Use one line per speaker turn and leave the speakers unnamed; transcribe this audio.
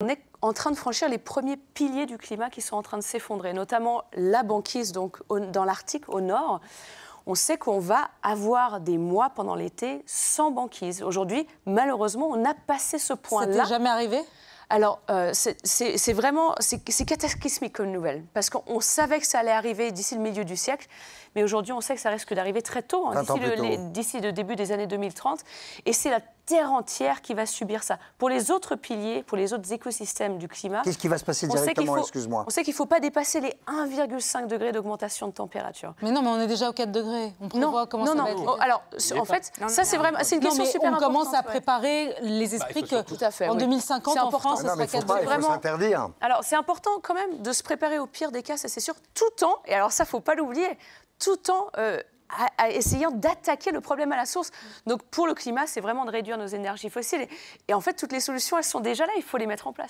On est en train de franchir les premiers piliers du climat qui sont en train de s'effondrer, notamment la banquise donc, dans l'Arctique au nord. On sait qu'on va avoir des mois pendant l'été sans banquise. Aujourd'hui, malheureusement, on a passé ce point-là. n'est jamais arrivé alors, euh, c'est vraiment, c'est cataclysmique comme nouvelle, parce qu'on savait que ça allait arriver d'ici le milieu du siècle, mais aujourd'hui, on sait que ça risque d'arriver très tôt, hein, d'ici le, début des années 2030, et c'est la terre entière qui va subir ça. Pour les autres piliers, pour les autres écosystèmes du climat... Qu'est-ce qui va se passer directement, excuse-moi On sait qu'il ne faut, pas dépasser les 1,5 degrés d'augmentation de température. Mais non, mais on est déjà aux 4 degrés. On prévoit non, comment ça va être. Oh, non, alors, en fait, ça c'est vraiment... C'est une question super on On commence à préparer les bah, esprits que, tout à fait, en 2050, en France, Vraiment... Alors, c'est important quand même de se préparer au pire des cas, ça c'est sûr, tout en, et alors ça, faut pas l'oublier, tout en à, euh, essayant d'attaquer le problème à la source. Donc, pour le climat, c'est vraiment de réduire nos énergies fossiles. et en fait, toutes les solutions, elles sont déjà là, il faut les mettre en place.